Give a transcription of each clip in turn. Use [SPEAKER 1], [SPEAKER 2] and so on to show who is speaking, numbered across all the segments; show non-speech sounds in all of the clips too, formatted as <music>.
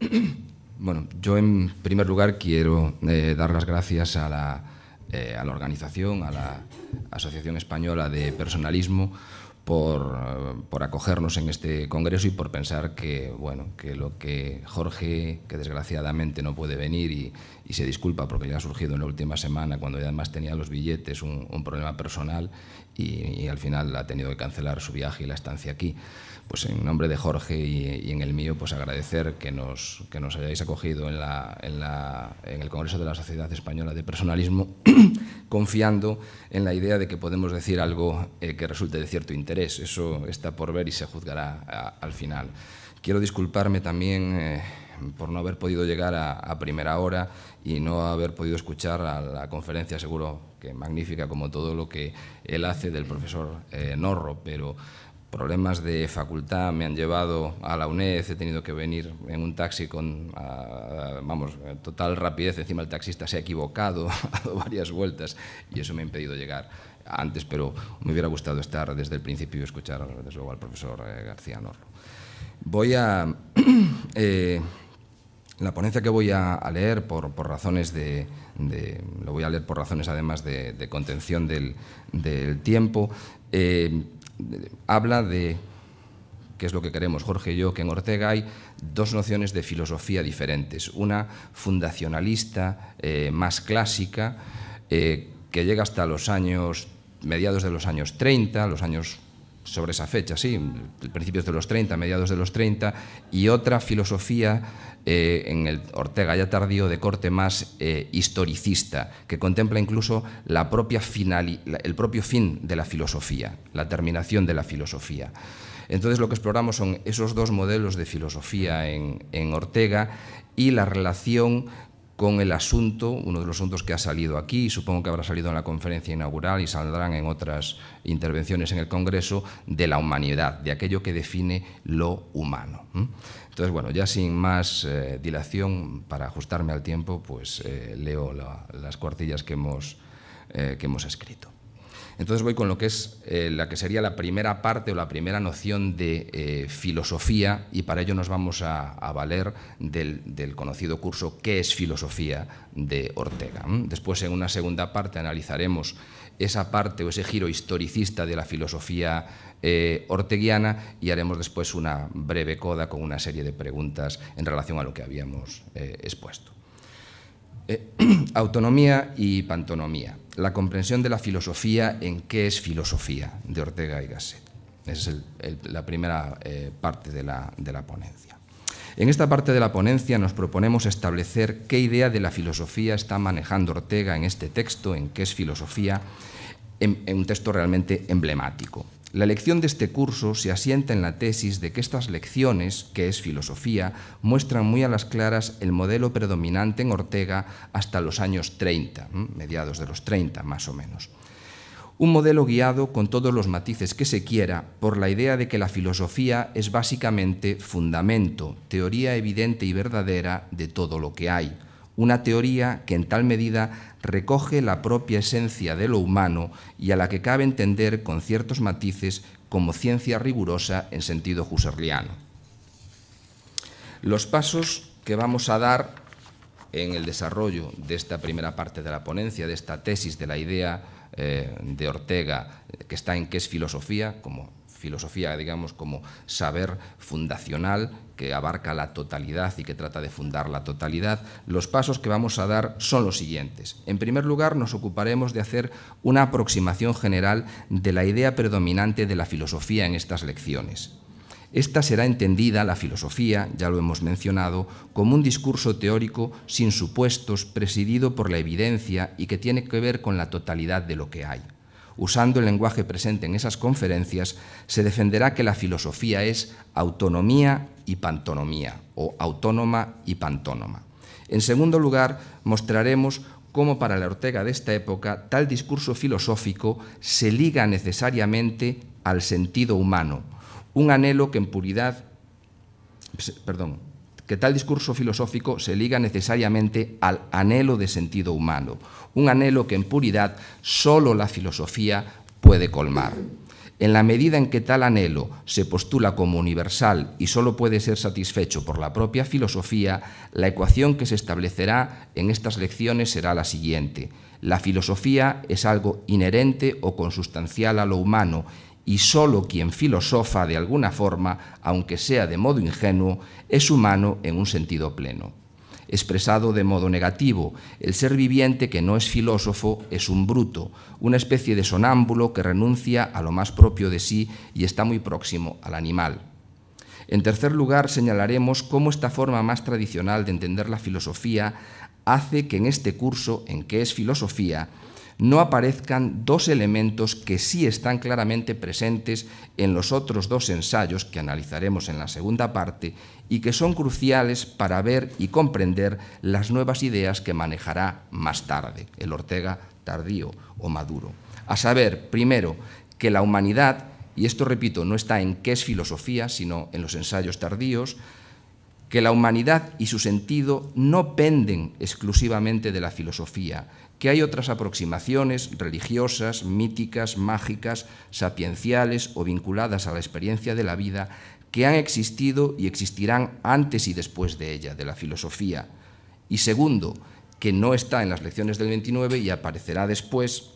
[SPEAKER 1] <clears throat> Bueno, yo en primer lugar quiero eh, dar las gracias eh, a la, organización, a la Asociación Española de Personalismo, por, acogernos en este congreso y por pensar que, bueno, que lo que Jorge, que desgraciadamente no puede venir y, se disculpa porque le ha surgido en la última semana, cuando además tenía los billetes, un problema personal y, al final ha tenido que cancelar su viaje y la estancia aquí. Pues en nombre de Jorge y, en el mío, pues agradecer que nos, que nos hayáis acogido en, la, en, el Congreso de la Sociedad Española de Personalismo, <coughs> confiando en la idea de que podemos decir algo eh, que resulte de cierto interés. Eso está por ver y se juzgará al final. Quiero disculparme también... Eh, por no haber podido llegar a, primera hora y no haber podido escuchar a la conferencia, seguro que magnífica como todo lo que él hace del profesor eh, Norro, pero problemas de facultad me han llevado a la UNED, he tenido que venir en un taxi con, vamos, total rapidez, encima el taxista se ha equivocado, <laughs> ha dado varias vueltas y eso me ha impedido llegar antes, pero me hubiera gustado estar desde el principio y escuchar desde luego al profesor eh, García Norro. Voy a... <clears throat> Eh, la ponencia que voy a, leer, por, razones de, lo voy a leer por razones además de, contención del, tiempo, eh, habla de qué es lo que queremos Jorge y yo, que en Ortega hay dos nociones de filosofía diferentes. Una fundacionalista, eh, más clásica, eh, que llega hasta los años, mediados de los años 30, los años sobre esa fecha, sí, principios de los 30, mediados de los 30, y otra filosofía eh, en el Ortega ya tardío de corte más eh, historicista, que contempla incluso la propia final, el propio fin de la filosofía, la terminación de la filosofía. Entonces lo que exploramos son esos dos modelos de filosofía en, en Ortega y la relación con el asunto, uno de los asuntos que ha salido aquí, supongo que habrá salido en la conferencia inaugural y saldrán en otras intervenciones en el Congreso, de la humanidad, de aquello que define lo humano. Entonces, bueno, ya sin más eh, dilación, para ajustarme al tiempo, pues eh, leo las cuartillas que hemos, eh, que hemos escrito. Entonces voy con lo que es eh, la que sería la primera parte o la primera noción de eh, filosofía y para ello nos vamos a, valer del, conocido curso ¿Qué es filosofía? de Ortega. Después en una segunda parte analizaremos esa parte o ese giro historicista de la filosofía eh, orteguiana y haremos después una breve coda con una serie de preguntas en relación a lo que habíamos eh, expuesto. <clears throat> autonomía y pantonomía la comprensión de la filosofía en qué es filosofía de Ortega y Gasset. Esa es la primera eh, parte de la, ponencia. En esta parte de la ponencia nos proponemos establecer qué idea de la filosofía está manejando Ortega en este texto, en qué es filosofía, en un texto realmente emblemático. La lección de este curso se asienta en la tesis de que estas lecciones, que es filosofía, muestran muy a las claras el modelo predominante en Ortega hasta los años 30, mediados de los 30 más o menos. Un modelo guiado con todos los matices que se quiera por la idea de que la filosofía es básicamente fundamento, teoría evidente y verdadera de todo lo que hay. Una teoría que en tal medida recoge la propia esencia de lo humano y a la que cabe entender con ciertos matices como ciencia rigurosa en sentido husserliano. Los pasos que vamos a dar en el desarrollo de esta primera parte de la ponencia, de esta tesis de la idea eh, de Ortega, que está en qué es filosofía, como filosofía, digamos, como saber fundacional que abarca la totalidad y que trata de fundar la totalidad, los pasos que vamos a dar son los siguientes. En primer lugar, nos ocuparemos de hacer una aproximación general de la idea predominante de la filosofía en estas lecciones. Esta será entendida, la filosofía, ya lo hemos mencionado, como un discurso teórico sin supuestos, presidido por la evidencia y que tiene que ver con la totalidad de lo que hay usando el lenguaje presente en esas conferencias, se defenderá que la filosofía es autonomía y pantonomía, o autónoma y pantónoma. En segundo lugar, mostraremos cómo para la Ortega de esta época tal discurso filosófico se liga necesariamente al sentido humano, un anhelo que en puridad, perdón, que tal discurso filosófico se liga necesariamente al anhelo de sentido humano, un anhelo que en puridad solo la filosofía puede colmar. En la medida en que tal anhelo se postula como universal y solo puede ser satisfecho por la propia filosofía, la ecuación que se establecerá en estas lecciones será la siguiente. La filosofía es algo inherente o consustancial a lo humano y solo quien filosofa de alguna forma, aunque sea de modo ingenuo, es humano en un sentido pleno. Expresado de modo negativo, el ser viviente que no es filósofo es un bruto, una especie de sonámbulo que renuncia a lo más propio de sí y está muy próximo al animal. En tercer lugar, señalaremos cómo esta forma más tradicional de entender la filosofía hace que en este curso, en que es filosofía, no aparezcan dos elementos que sí están claramente presentes en los otros dos ensayos que analizaremos en la segunda parte y que son cruciales para ver y comprender las nuevas ideas que manejará más tarde el Ortega tardío o maduro. A saber, primero, que la humanidad, y esto repito, no está en qué es filosofía, sino en los ensayos tardíos, que la humanidad y su sentido no penden exclusivamente de la filosofía, que hay otras aproximaciones religiosas, míticas, mágicas, sapienciales o vinculadas a la experiencia de la vida que han existido y existirán antes y después de ella, de la filosofía. Y segundo, que no está en las lecciones del 29 y aparecerá después,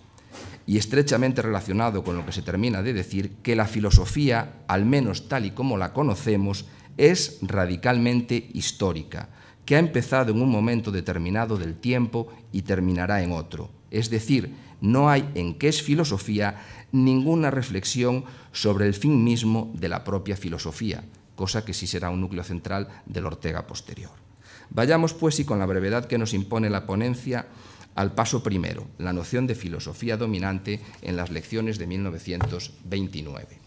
[SPEAKER 1] y estrechamente relacionado con lo que se termina de decir, que la filosofía, al menos tal y como la conocemos, es radicalmente histórica que ha empezado en un momento determinado del tiempo y terminará en otro. Es decir, no hay en qué es filosofía ninguna reflexión sobre el fin mismo de la propia filosofía, cosa que sí será un núcleo central del Ortega posterior. Vayamos pues y con la brevedad que nos impone la ponencia al paso primero, la noción de filosofía dominante en las lecciones de 1929.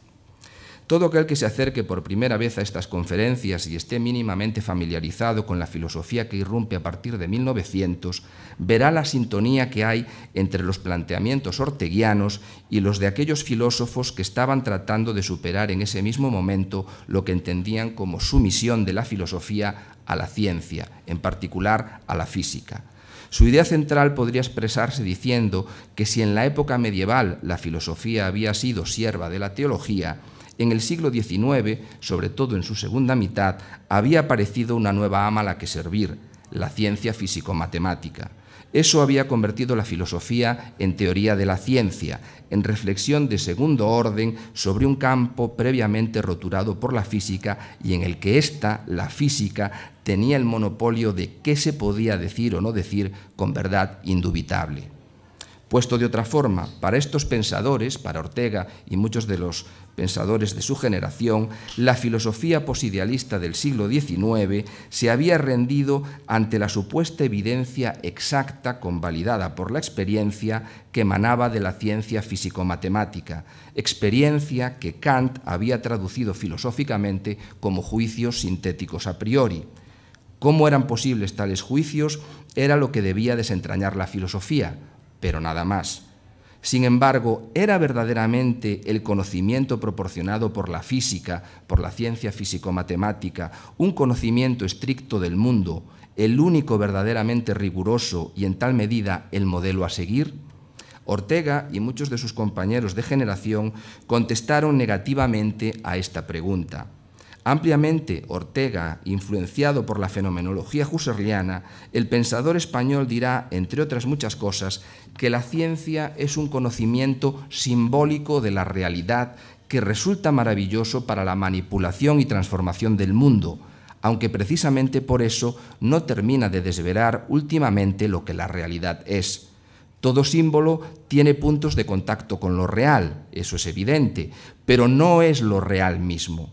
[SPEAKER 1] Todo aquel que se acerque por primera vez a estas conferencias y esté mínimamente familiarizado con la filosofía que irrumpe a partir de 1900, verá la sintonía que hay entre los planteamientos orteguianos y los de aquellos filósofos que estaban tratando de superar en ese mismo momento lo que entendían como sumisión de la filosofía a la ciencia, en particular a la física. Su idea central podría expresarse diciendo que si en la época medieval la filosofía había sido sierva de la teología, en el siglo XIX, sobre todo en su segunda mitad, había aparecido una nueva ama a la que servir, la ciencia físico-matemática. Eso había convertido la filosofía en teoría de la ciencia, en reflexión de segundo orden sobre un campo previamente roturado por la física y en el que ésta, la física, tenía el monopolio de qué se podía decir o no decir con verdad indubitable. Puesto de otra forma, para estos pensadores, para Ortega y muchos de los pensadores de su generación, la filosofía posidealista del siglo XIX se había rendido ante la supuesta evidencia exacta convalidada por la experiencia que emanaba de la ciencia físico-matemática, experiencia que Kant había traducido filosóficamente como juicios sintéticos a priori. Cómo eran posibles tales juicios era lo que debía desentrañar la filosofía, pero nada más. Sin embargo, ¿era verdaderamente el conocimiento proporcionado por la física, por la ciencia físico-matemática, un conocimiento estricto del mundo, el único verdaderamente riguroso y en tal medida el modelo a seguir? Ortega y muchos de sus compañeros de generación contestaron negativamente a esta pregunta. Ampliamente, Ortega, influenciado por la fenomenología husserliana, el pensador español dirá, entre otras muchas cosas, que la ciencia es un conocimiento simbólico de la realidad que resulta maravilloso para la manipulación y transformación del mundo, aunque precisamente por eso no termina de desvelar últimamente lo que la realidad es. Todo símbolo tiene puntos de contacto con lo real, eso es evidente, pero no es lo real mismo.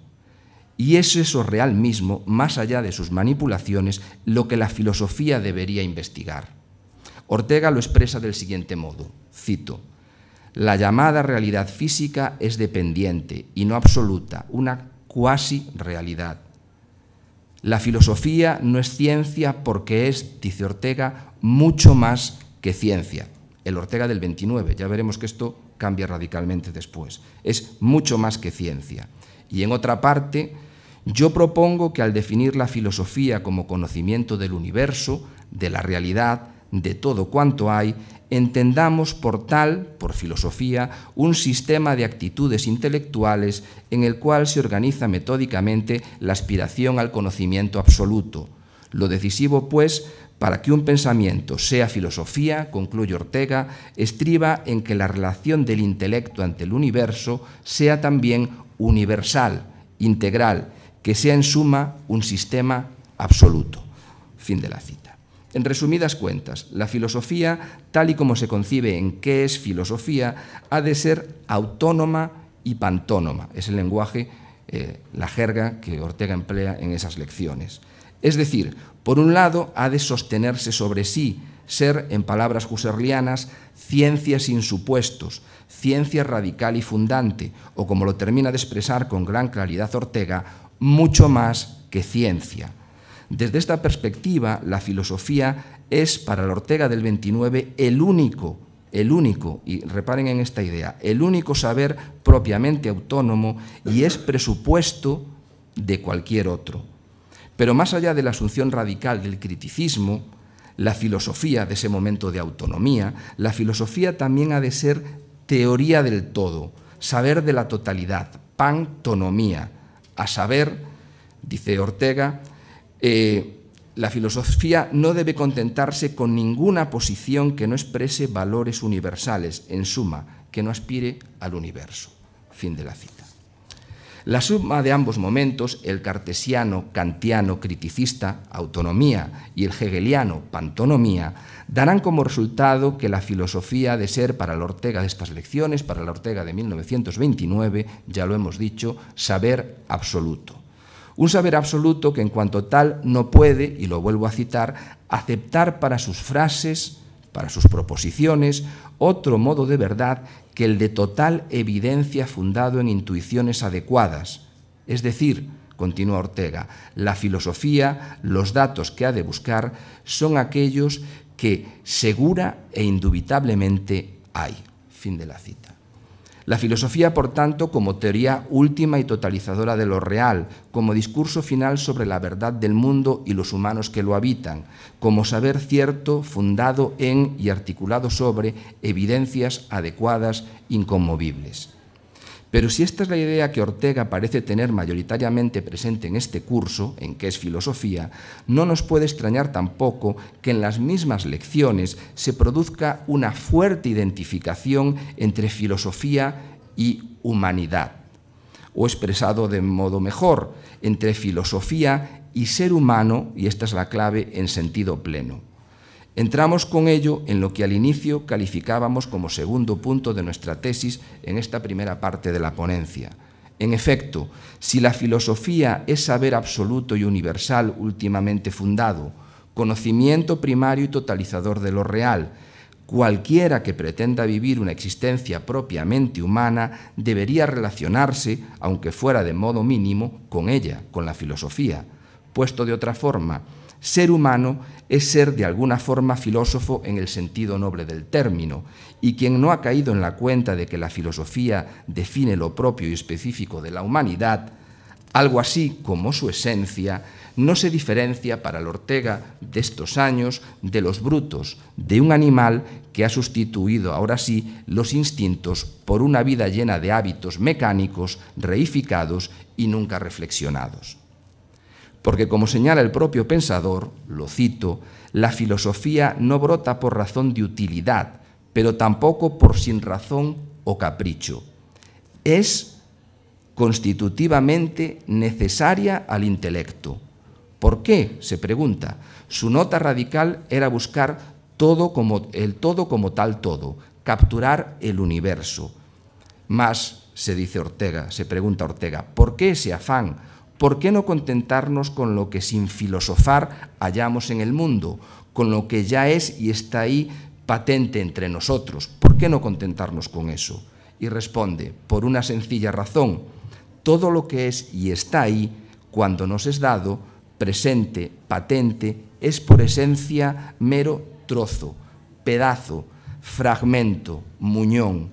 [SPEAKER 1] Y es eso real mismo, más allá de sus manipulaciones, lo que la filosofía debería investigar. Ortega lo expresa del siguiente modo, cito, la llamada realidad física es dependiente y no absoluta, una cuasi realidad. La filosofía no es ciencia porque es, dice Ortega, mucho más que ciencia. El Ortega del 29, ya veremos que esto cambia radicalmente después. Es mucho más que ciencia. Y en otra parte, yo propongo que al definir la filosofía como conocimiento del universo, de la realidad, de todo cuanto hay, entendamos por tal, por filosofía, un sistema de actitudes intelectuales en el cual se organiza metódicamente la aspiración al conocimiento absoluto. Lo decisivo, pues, para que un pensamiento sea filosofía, concluye Ortega, estriba en que la relación del intelecto ante el universo sea también universal, integral, que sea en suma un sistema absoluto. Fin de la cita. En resumidas cuentas, la filosofía, tal y como se concibe en qué es filosofía, ha de ser autónoma y pantónoma. Es el lenguaje, eh, la jerga que Ortega emplea en esas lecciones. Es decir, por un lado, ha de sostenerse sobre sí, ser, en palabras husserlianas, ciencia sin supuestos, ciencia radical y fundante, o como lo termina de expresar con gran claridad Ortega, mucho más que ciencia. Desde esta perspectiva, la filosofía es para la Ortega del 29 el único, el único, y reparen en esta idea, el único saber propiamente autónomo y es presupuesto de cualquier otro. Pero más allá de la asunción radical del criticismo, la filosofía de ese momento de autonomía, la filosofía también ha de ser teoría del todo, saber de la totalidad, pantonomía a saber, dice Ortega, eh, la filosofía no debe contentarse con ninguna posición que no exprese valores universales, en suma, que no aspire al universo. Fin de la cita. La suma de ambos momentos, el cartesiano, kantiano, criticista, autonomía, y el hegeliano, pantonomía, darán como resultado que la filosofía de ser para la Ortega de estas lecciones, para la Ortega de 1929, ya lo hemos dicho, saber absoluto. Un saber absoluto que en cuanto tal no puede, y lo vuelvo a citar, aceptar para sus frases, para sus proposiciones, otro modo de verdad que el de total evidencia fundado en intuiciones adecuadas. Es decir, continúa Ortega, la filosofía, los datos que ha de buscar, son aquellos que segura e indubitablemente hay. Fin de la cita. La filosofía, por tanto, como teoría última y totalizadora de lo real, como discurso final sobre la verdad del mundo y los humanos que lo habitan, como saber cierto, fundado en y articulado sobre evidencias adecuadas, inconmovibles. Pero si esta es la idea que Ortega parece tener mayoritariamente presente en este curso, en que es filosofía, no nos puede extrañar tampoco que en las mismas lecciones se produzca una fuerte identificación entre filosofía y humanidad, o expresado de modo mejor, entre filosofía y ser humano, y esta es la clave, en sentido pleno. Entramos con ello en lo que al inicio calificábamos como segundo punto de nuestra tesis en esta primera parte de la ponencia. En efecto, si la filosofía es saber absoluto y universal últimamente fundado, conocimiento primario y totalizador de lo real, cualquiera que pretenda vivir una existencia propiamente humana debería relacionarse, aunque fuera de modo mínimo, con ella, con la filosofía. Puesto de otra forma, ser humano es ser de alguna forma filósofo en el sentido noble del término, y quien no ha caído en la cuenta de que la filosofía define lo propio y específico de la humanidad, algo así como su esencia, no se diferencia para el Ortega de estos años de los brutos, de un animal que ha sustituido ahora sí los instintos por una vida llena de hábitos mecánicos, reificados y nunca reflexionados porque como señala el propio pensador, lo cito, la filosofía no brota por razón de utilidad, pero tampoco por sin razón o capricho. Es constitutivamente necesaria al intelecto. ¿Por qué? se pregunta. Su nota radical era buscar todo como el todo como tal todo, capturar el universo. Más se dice Ortega, se pregunta Ortega, ¿por qué ese afán ¿Por qué no contentarnos con lo que sin filosofar hallamos en el mundo, con lo que ya es y está ahí patente entre nosotros? ¿Por qué no contentarnos con eso? Y responde, por una sencilla razón, todo lo que es y está ahí, cuando nos es dado, presente, patente, es por esencia mero trozo, pedazo, fragmento, muñón,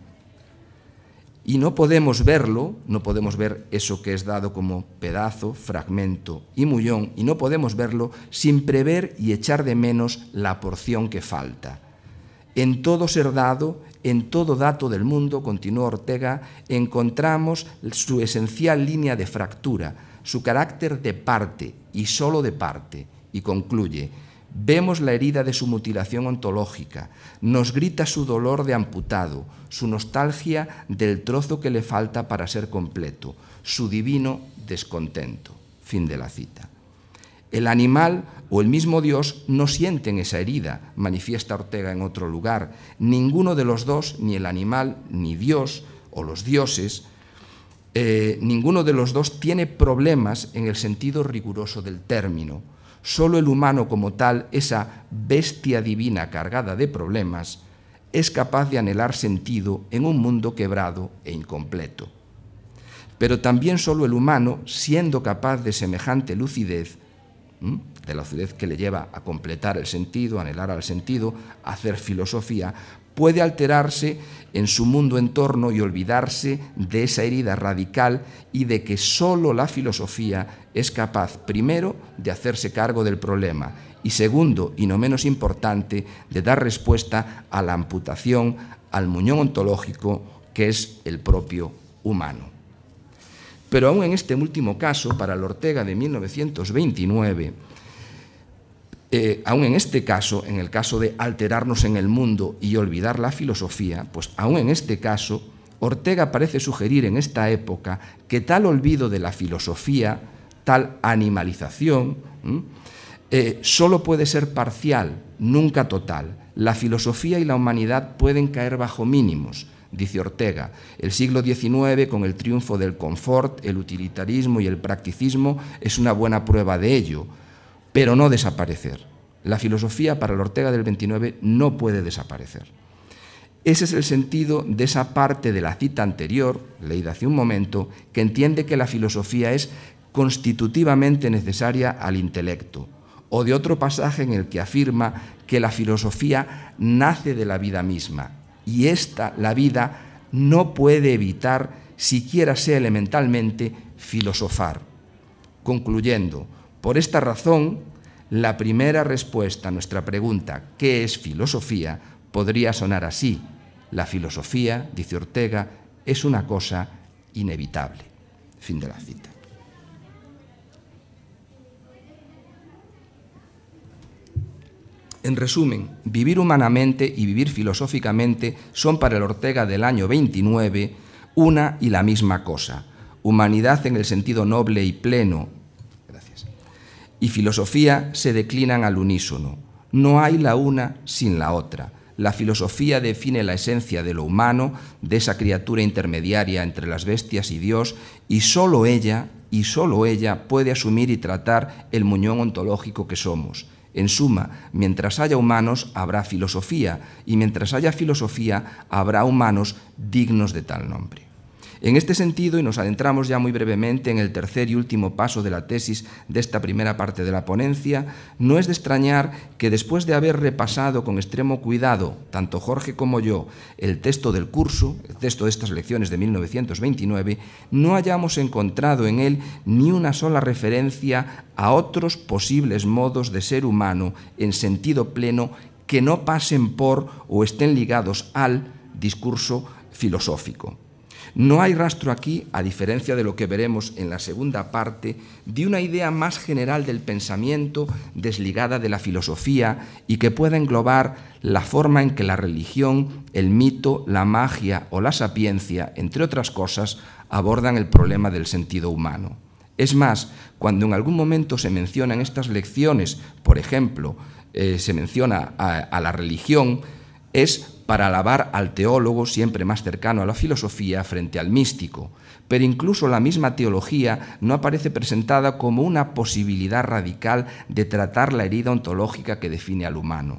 [SPEAKER 1] y no podemos verlo, no podemos ver eso que es dado como pedazo, fragmento y mullón, y no podemos verlo sin prever y echar de menos la porción que falta. En todo ser dado, en todo dato del mundo, continuó Ortega, encontramos su esencial línea de fractura, su carácter de parte y solo de parte, y concluye, Vemos la herida de su mutilación ontológica, nos grita su dolor de amputado, su nostalgia del trozo que le falta para ser completo, su divino descontento. Fin de la cita. El animal o el mismo Dios no sienten esa herida, manifiesta Ortega en otro lugar. Ninguno de los dos, ni el animal, ni Dios o los dioses, eh, ninguno de los dos tiene problemas en el sentido riguroso del término solo el humano como tal, esa bestia divina cargada de problemas, es capaz de anhelar sentido en un mundo quebrado e incompleto. Pero también solo el humano, siendo capaz de semejante lucidez, de la lucidez que le lleva a completar el sentido, anhelar al sentido, hacer filosofía, puede alterarse en su mundo entorno y olvidarse de esa herida radical y de que sólo la filosofía es capaz, primero, de hacerse cargo del problema y, segundo, y no menos importante, de dar respuesta a la amputación, al muñón ontológico que es el propio humano. Pero aún en este último caso, para el Ortega de 1929, eh, aún en este caso, en el caso de alterarnos en el mundo y olvidar la filosofía, pues aún en este caso, Ortega parece sugerir en esta época que tal olvido de la filosofía, tal animalización, eh, solo puede ser parcial, nunca total. La filosofía y la humanidad pueden caer bajo mínimos, dice Ortega. El siglo XIX, con el triunfo del confort, el utilitarismo y el practicismo, es una buena prueba de ello pero no desaparecer. La filosofía para el Ortega del 29 no puede desaparecer. Ese es el sentido de esa parte de la cita anterior, leída hace un momento, que entiende que la filosofía es constitutivamente necesaria al intelecto, o de otro pasaje en el que afirma que la filosofía nace de la vida misma, y esta, la vida, no puede evitar, siquiera sea elementalmente, filosofar. Concluyendo, por esta razón, la primera respuesta a nuestra pregunta, ¿qué es filosofía?, podría sonar así. La filosofía, dice Ortega, es una cosa inevitable. Fin de la cita. En resumen, vivir humanamente y vivir filosóficamente son para el Ortega del año 29 una y la misma cosa. Humanidad en el sentido noble y pleno, y filosofía se declinan al unísono. No hay la una sin la otra. La filosofía define la esencia de lo humano, de esa criatura intermediaria entre las bestias y Dios, y sólo ella, y solo ella puede asumir y tratar el muñón ontológico que somos. En suma, mientras haya humanos habrá filosofía, y mientras haya filosofía habrá humanos dignos de tal nombre. En este sentido, y nos adentramos ya muy brevemente en el tercer y último paso de la tesis de esta primera parte de la ponencia, no es de extrañar que después de haber repasado con extremo cuidado, tanto Jorge como yo, el texto del curso, el texto de estas lecciones de 1929, no hayamos encontrado en él ni una sola referencia a otros posibles modos de ser humano en sentido pleno que no pasen por o estén ligados al discurso filosófico. No hay rastro aquí, a diferencia de lo que veremos en la segunda parte, de una idea más general del pensamiento desligada de la filosofía y que pueda englobar la forma en que la religión, el mito, la magia o la sapiencia, entre otras cosas, abordan el problema del sentido humano. Es más, cuando en algún momento se mencionan estas lecciones, por ejemplo, eh, se menciona a, a la religión, es para alabar al teólogo siempre más cercano a la filosofía frente al místico, pero incluso la misma teología no aparece presentada como una posibilidad radical de tratar la herida ontológica que define al humano.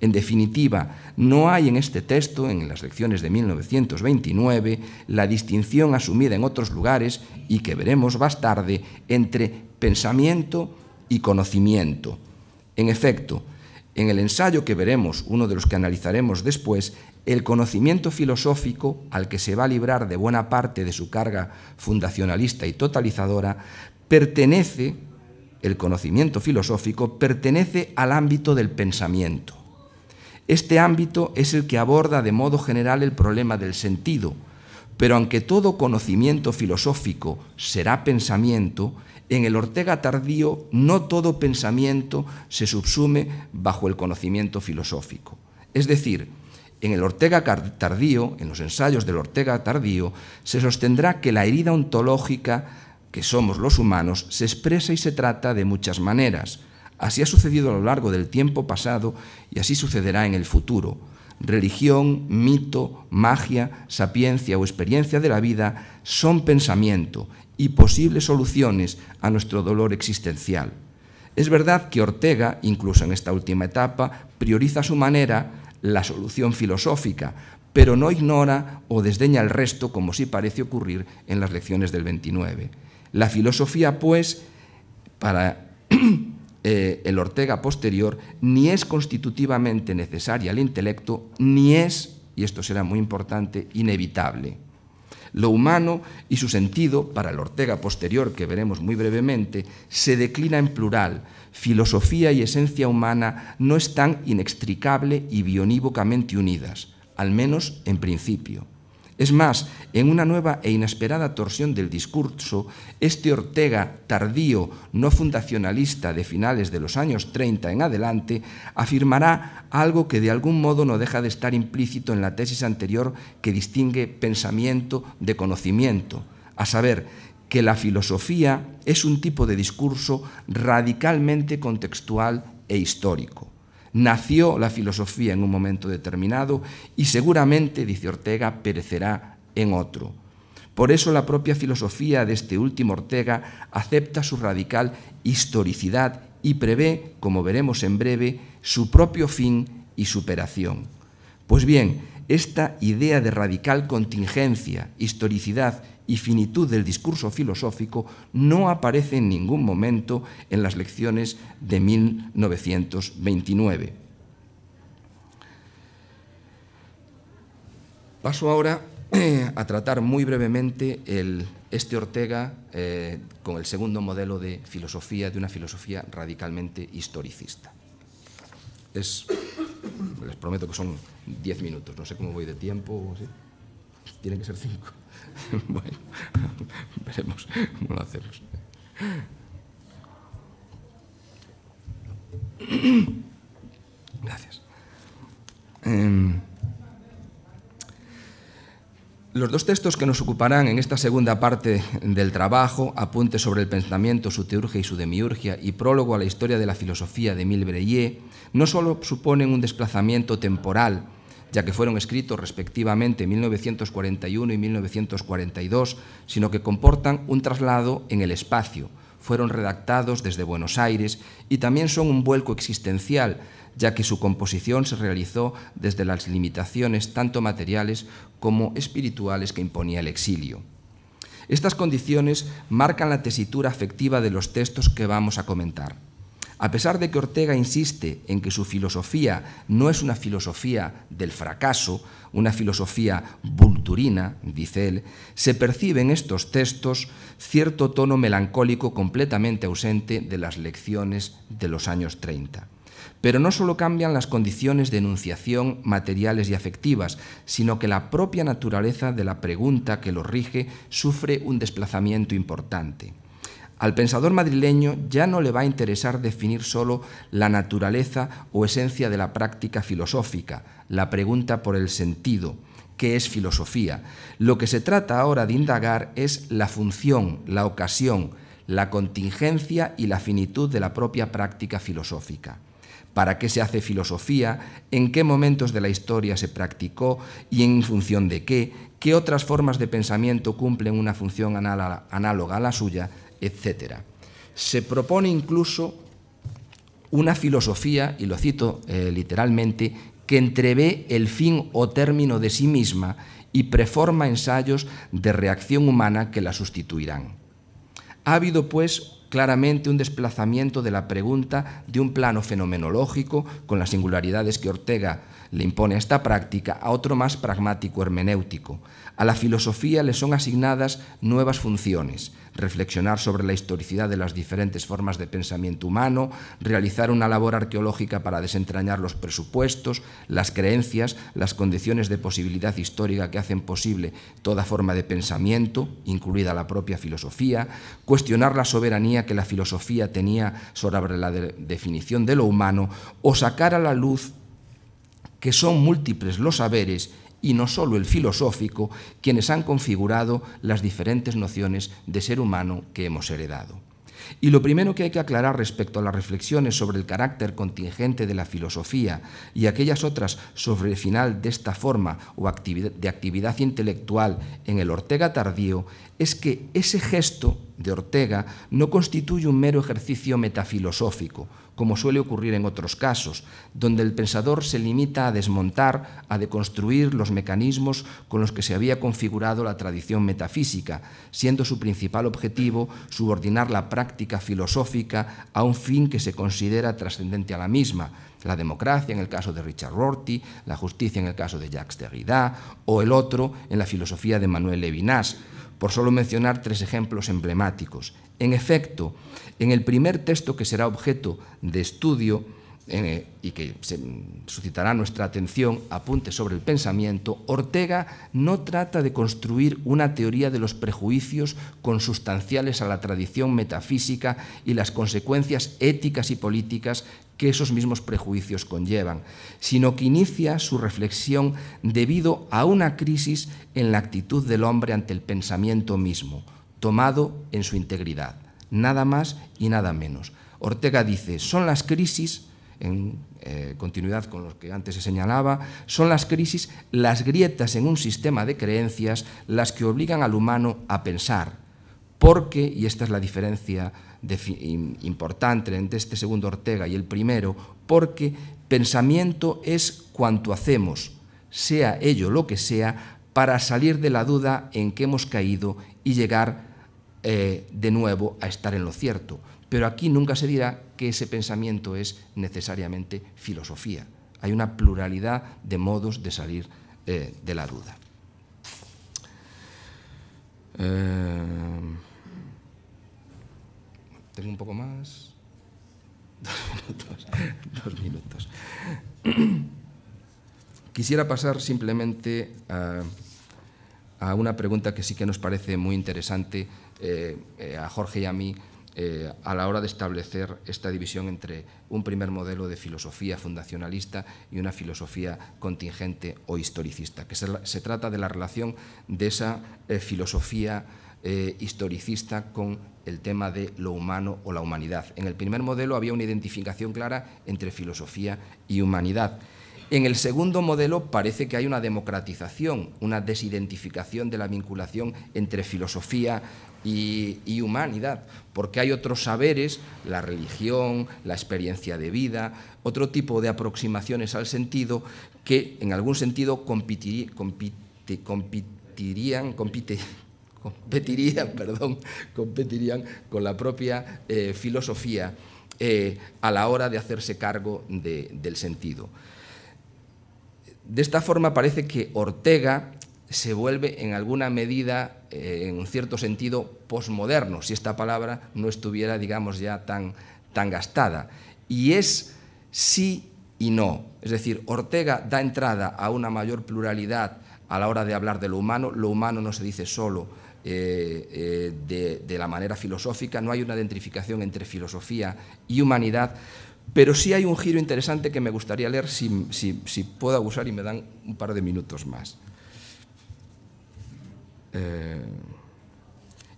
[SPEAKER 1] En definitiva, no hay en este texto, en las lecciones de 1929, la distinción asumida en otros lugares y que veremos más tarde entre pensamiento y conocimiento. En efecto, en el ensayo que veremos, uno de los que analizaremos después, el conocimiento filosófico al que se va a librar de buena parte de su carga fundacionalista y totalizadora, pertenece, el conocimiento filosófico pertenece al ámbito del pensamiento. Este ámbito es el que aborda de modo general el problema del sentido, pero aunque todo conocimiento filosófico será pensamiento, en el Ortega tardío no todo pensamiento se subsume bajo el conocimiento filosófico. Es decir, en el Ortega tardío, en los ensayos del Ortega tardío, se sostendrá que la herida ontológica que somos los humanos se expresa y se trata de muchas maneras. Así ha sucedido a lo largo del tiempo pasado y así sucederá en el futuro. Religión, mito, magia, sapiencia o experiencia de la vida son pensamiento y posibles soluciones a nuestro dolor existencial. Es verdad que Ortega, incluso en esta última etapa, prioriza a su manera la solución filosófica, pero no ignora o desdeña el resto, como sí parece ocurrir en las lecciones del 29. La filosofía, pues, para <clears throat> eh, el Ortega posterior, ni es constitutivamente necesaria al intelecto, ni es, y esto será muy importante, inevitable. Lo humano y su sentido, para el Ortega posterior, que veremos muy brevemente, se declina en plural. Filosofía y esencia humana no están inextricable y bionívocamente unidas, al menos en principio. Es más, en una nueva e inesperada torsión del discurso, este Ortega tardío, no fundacionalista de finales de los años 30 en adelante, afirmará algo que de algún modo no deja de estar implícito en la tesis anterior que distingue pensamiento de conocimiento, a saber, que la filosofía es un tipo de discurso radicalmente contextual e histórico. Nació la filosofía en un momento determinado y seguramente, dice Ortega, perecerá en otro. Por eso la propia filosofía de este último Ortega acepta su radical historicidad y prevé, como veremos en breve, su propio fin y superación. Pues bien, esta idea de radical contingencia, historicidad y finitud del discurso filosófico no aparece en ningún momento en las lecciones de 1929. Paso ahora eh, a tratar muy brevemente el, este Ortega eh, con el segundo modelo de filosofía, de una filosofía radicalmente historicista. les prometo que son diez minutos, no sé cómo voy de tiempo. Tienen que ser cinco. <laughs> bueno, <laughs> veremos cómo lo hacemos. Gracias. Em, los dos textos que nos ocuparán en esta segunda parte del trabajo, Apunte sobre el pensamiento, su teurgia y su demiurgia, y Prólogo a la historia de la filosofía de Emile Breyer, no solo suponen un desplazamiento temporal, ya que fueron escritos respectivamente en 1941 y 1942, sino que comportan un traslado en el espacio. Fueron redactados desde Buenos Aires y también son un vuelco existencial, ya que su composición se realizó desde las limitaciones tanto materiales como espirituales que imponía el exilio. Estas condiciones marcan la tesitura afectiva de los textos que vamos a comentar. A pesar de que Ortega insiste en que su filosofía no es una filosofía del fracaso, una filosofía vulturina, dice él, se percibe en estos textos cierto tono melancólico completamente ausente de las lecciones de los años 30. Pero no solo cambian las condiciones de enunciación materiales y afectivas, sino que la propia naturaleza de la pregunta que los rige sufre un desplazamiento importante. Al pensador madrileño ya no le va a interesar definir solo la naturaleza o esencia de la práctica filosófica, la pregunta por el sentido, qué es filosofía. Lo que se trata ahora de indagar es la función, la ocasión, la contingencia y la finitud de la propia práctica filosófica. ¿Para qué se hace filosofía? ¿En qué momentos de la historia se practicó? ¿Y en función de qué? ¿Qué otras formas de pensamiento cumplen una función análoga a la suya? etcétera. Se propone incluso una filosofía, y lo cito eh, literalmente, que entrevé el fin o término de sí misma y preforma ensayos de reacción humana que la sustituirán. Ha habido, pues, claramente un desplazamiento de la pregunta de un plano fenomenológico, con las singularidades que Ortega le impone a esta práctica, a otro más pragmático hermenéutico. A la filosofía le son asignadas nuevas funciones, reflexionar sobre la historicidad de las diferentes formas de pensamiento humano, realizar una labor arqueológica para desentrañar los presupuestos, las creencias, las condiciones de posibilidad histórica que hacen posible toda forma de pensamiento, incluida la propia filosofía, cuestionar la soberanía que la filosofía tenía sobre la definición de lo humano o sacar a la luz que son múltiples los saberes y no sólo el filosófico quienes han configurado las diferentes nociones de ser humano que hemos heredado. Y lo primero que hay que aclarar respecto a las reflexiones sobre el carácter contingente de la filosofía y aquellas otras sobre el final de esta forma o de actividad intelectual en el Ortega tardío es que ese gesto de Ortega no constituye un mero ejercicio metafilosófico, como suele ocurrir en otros casos, donde el pensador se limita a desmontar, a deconstruir los mecanismos con los que se había configurado la tradición metafísica, siendo su principal objetivo subordinar la práctica filosófica a un fin que se considera trascendente a la misma, la democracia en el caso de Richard Rorty, la justicia en el caso de Jacques Derrida o el otro en la filosofía de Manuel Levinas, por solo mencionar tres ejemplos emblemáticos. En efecto, en el primer texto que será objeto de estudio eh, y que suscitará nuestra atención, apunte sobre el pensamiento, Ortega no trata de construir una teoría de los prejuicios consustanciales a la tradición metafísica y las consecuencias éticas y políticas que esos mismos prejuicios conllevan, sino que inicia su reflexión debido a una crisis en la actitud del hombre ante el pensamiento mismo tomado en su integridad, nada más y nada menos. Ortega dice, son las crisis, en eh, continuidad con lo que antes se señalaba, son las crisis, las grietas en un sistema de creencias, las que obligan al humano a pensar, porque, y esta es la diferencia importante entre este segundo Ortega y el primero, porque pensamiento es cuanto hacemos, sea ello lo que sea, para salir de la duda en que hemos caído y llegar eh, de nuevo a estar en lo cierto. Pero aquí nunca se dirá que ese pensamiento es necesariamente filosofía. Hay una pluralidad de modos de salir eh, de la duda. Eh, Tengo un poco más. <laughs> Dos minutos. Dos minutos. <clears throat> Quisiera pasar simplemente a a una pregunta que sí que nos parece muy interesante eh, eh, a Jorge y a mí eh, a la hora de establecer esta división entre un primer modelo de filosofía fundacionalista y una filosofía contingente o historicista, que se trata de la relación de esa filosofía historicista con el tema de lo humano o la humanidad. En el primer modelo había una identificación clara entre filosofía y humanidad. En el segundo modelo parece que hay una democratización, una desidentificación de la vinculación entre filosofía y, humanidad, porque hay otros saberes, la religión, la experiencia de vida, otro tipo de aproximaciones al sentido que en algún sentido <laughs> competirían, con la propia eh, filosofía eh, a la hora de hacerse cargo del sentido. De esta forma parece que Ortega se vuelve en alguna medida, eh, en un cierto sentido, posmoderno, si esta palabra no estuviera, digamos, ya tan, tan gastada. Y es sí y no. Es decir, Ortega da entrada a una mayor pluralidad a la hora de hablar de lo humano. Lo humano no se dice solo eh, eh, de, de la manera filosófica, no hay una identificación entre filosofía y humanidad, pero sí hay un giro interesante que me gustaría leer si, puedo abusar y me dan un par de minutos más. Eh,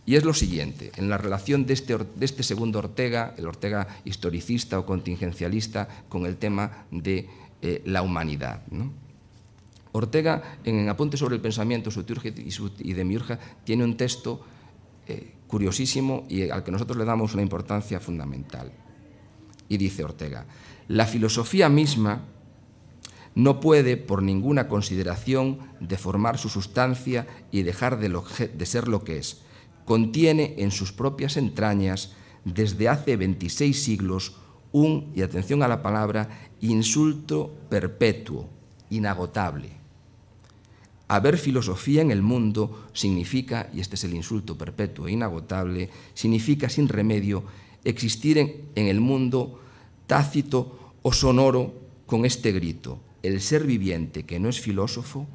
[SPEAKER 1] y es lo siguiente, en la relación este de este, segundo Ortega, el Ortega historicista o contingencialista, con el tema de eh, la humanidad. Ortega, en Apunte sobre el pensamiento, y, de y tiene un texto eh, curiosísimo y al que nosotros le damos una importancia fundamental. Y dice Ortega, la filosofía misma no puede por ninguna consideración deformar su sustancia y dejar de, ser lo que es. Contiene en sus propias entrañas, desde hace 26 siglos, un, y atención a la palabra, insulto perpetuo, inagotable. Haber filosofía en el mundo significa, y este es el insulto perpetuo e inagotable, significa sin remedio existir en, el mundo tácito o sonoro con este grito, el ser viviente que no es filósofo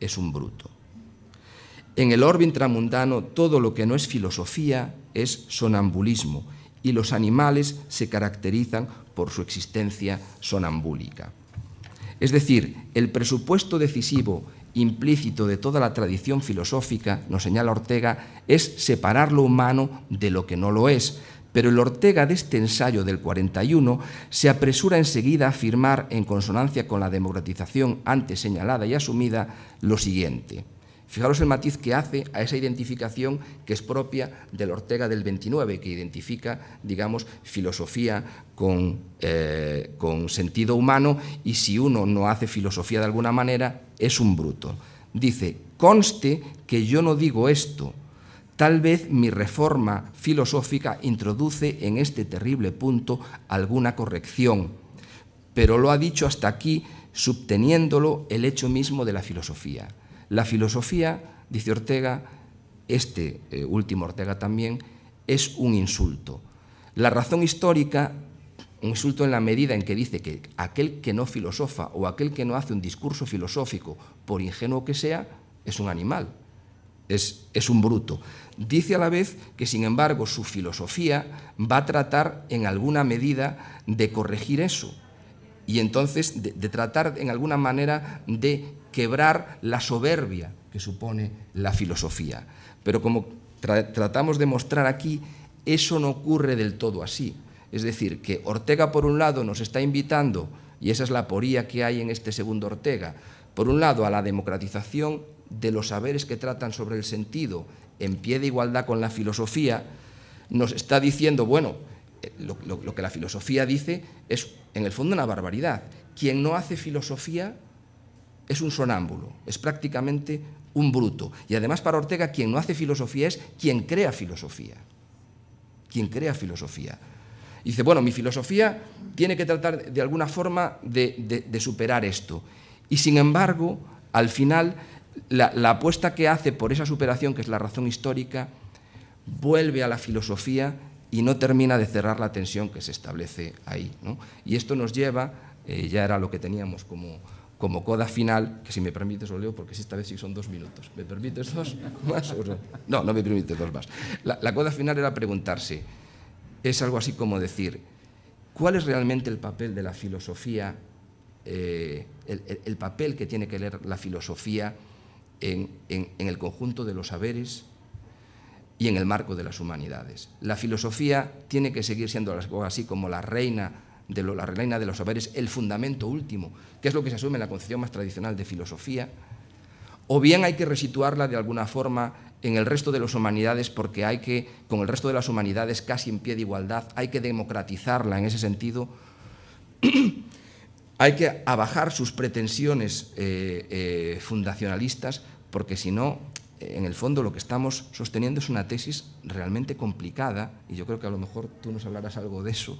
[SPEAKER 1] es un bruto. En el orbe intramundano todo lo que no es filosofía es sonambulismo y los animales se caracterizan por su existencia sonambúlica. Es decir, el presupuesto decisivo implícito de toda la tradición filosófica, nos señala Ortega, es separar lo humano de lo que no lo es, pero el Ortega de este ensayo del 41 se apresura enseguida a afirmar, en consonancia con la democratización antes señalada y asumida, lo siguiente. Fijaros el matiz que hace a esa identificación que es propia del Ortega del 29, que identifica, digamos, filosofía con, eh, con sentido humano y si uno no hace filosofía de alguna manera, es un bruto. Dice, conste que yo no digo esto, Tal vez mi reforma filosófica introduce en este terrible punto alguna corrección, pero lo ha dicho hasta aquí subteniéndolo el hecho mismo de la filosofía. La filosofía, dice Ortega, este eh, último Ortega también, es un insulto. La razón histórica, un insulto en la medida en que dice que aquel que no filosofa o aquel que no hace un discurso filosófico, por ingenuo que sea, es un animal es, un bruto. Dice a la vez que, sin embargo, su filosofía va a tratar en alguna medida de corregir eso y entonces de, tratar en alguna manera de quebrar la soberbia que supone la filosofía. Pero como tratamos de mostrar aquí, eso no ocurre del todo así. Es decir, que Ortega por un lado nos está invitando, y esa es la poría que hay en este segundo Ortega, por un lado a la democratización de los saberes que tratan sobre el sentido en pie de igualdad con la filosofía, nos está diciendo, bueno, eh, lo, que la filosofía dice es en el fondo una barbaridad. Quien no hace filosofía es un sonámbulo, es prácticamente un bruto. Y además para Ortega quien no hace filosofía es quien crea filosofía. Quien crea filosofía. dice, bueno, mi filosofía tiene que tratar de alguna forma de superar esto. Y sin embargo, al final la, apuesta que hace por esa superación, que es la razón histórica, vuelve a la filosofía y no termina de cerrar la tensión que se establece ahí. Y esto nos lleva, eh, ya era lo que teníamos como, coda final, que si me permites lo leo, porque esta vez sí son dos minutos. ¿Me permites dos más? no, no me permites dos más. La, coda final era preguntarse, es algo así como decir, ¿cuál es realmente el papel de la filosofía, eh, el papel que tiene que leer la filosofía? en, el conjunto de los saberes y en el marco de las humanidades. La filosofía tiene que seguir siendo así como la reina de la reina de los saberes, el fundamento último, que es lo que se asume en la concepción más tradicional de filosofía, o bien hay que resituarla de alguna forma en el resto de las humanidades porque hay que, con el resto de las humanidades casi en pie de igualdad, hay que democratizarla en ese sentido. Hay que abajar sus pretensiones eh, eh, fundacionalistas porque si no, en el fondo lo que estamos sosteniendo es una tesis realmente complicada, y yo creo que a lo mejor tú nos hablarás algo de eso,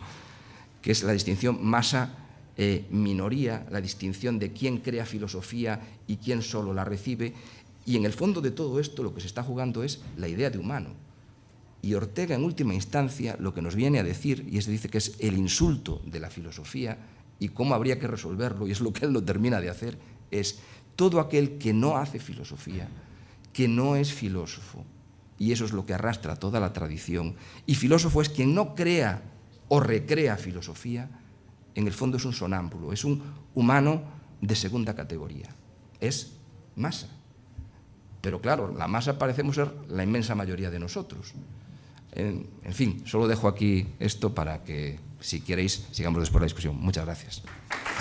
[SPEAKER 1] que es la distinción masa-minoría, eh, la distinción de quién crea filosofía y quién solo la recibe, y en el fondo de todo esto lo que se está jugando es la idea de humano. Y Ortega, en última instancia, lo que nos viene a decir, y es dice que es el insulto de la filosofía, y cómo habría que resolverlo, y es lo que él lo termina de hacer, es todo aquel que no hace filosofía, que no es filósofo, y eso es lo que arrastra toda la tradición, y filósofo es quien no crea o recrea filosofía, en el fondo es un sonámbulo, es un humano de segunda categoría, es masa. Pero claro, la masa parecemos ser la inmensa mayoría de nosotros. En, en fin, solo dejo aquí esto para que si queréis, sigamos después la discusión. Muchas gracias.